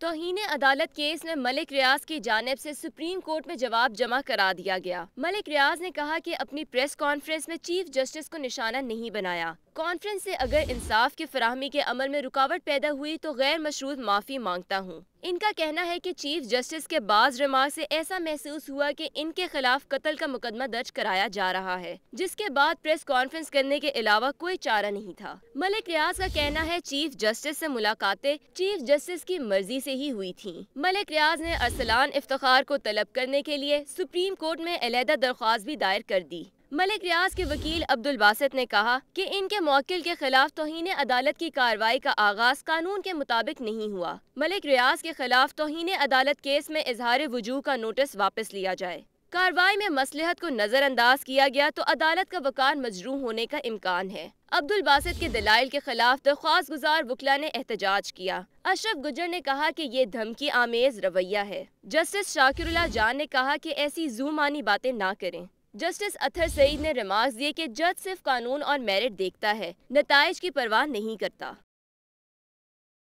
तोहन अदालत केस में मलिक रियाज की जानब से सुप्रीम कोर्ट में जवाब जमा करा दिया गया मलिक रियाज ने कहा कि अपनी प्रेस कॉन्फ्रेंस में चीफ जस्टिस को निशाना नहीं बनाया कॉन्फ्रेंस से अगर इंसाफ की फरहमी के अमल में रुकावट पैदा हुई तो गैर मशरूत माफ़ी मांगता हूँ इनका कहना है कि चीफ जस्टिस के बाद रिमार्क से ऐसा महसूस हुआ कि इनके खिलाफ कत्ल का मुकदमा दर्ज कराया जा रहा है जिसके बाद प्रेस कॉन्फ्रेंस करने के अलावा कोई चारा नहीं था मलिक रियाज का कहना है चीफ जस्टिस से मुलाकातें चीफ जस्टिस की मर्जी से ही हुई थीं। मलिक रियाज ने अरसलान इफ्तार को तलब करने के लिए सुप्रीम कोर्ट में अलहदा दरख्वास्त भी दायर कर दी मलिक रियाज के वकील अब्दुल बासित ने कहा कि इनके मौकिल के खिलाफ तोहन अदालत की कार्रवाई का आगाज कानून के मुताबिक नहीं हुआ मलिक रियाज के खिलाफ तोहन अदालत केस में इजहार वजू का नोटिस वापस लिया जाए कार्रवाई में मसलहत को नजरअंदाज किया गया तो अदालत का वकार मजरू होने का इम्कान है अब्दुल बासित के दलाइल के खिलाफ दरख्वास्त गुजार वकला ने एहतजाज किया अशरफ गुजर ने कहा कि ये धमकी आमेज रवैया है जस्टिस शाकिरुल्ला जान ने कहा कि ऐसी जूमानी बातें ना करें जस्टिस अथर सईद ने रिमार्क दिए कि जज सिर्फ कानून और मेरिट देखता है नतज की परवाह नहीं करता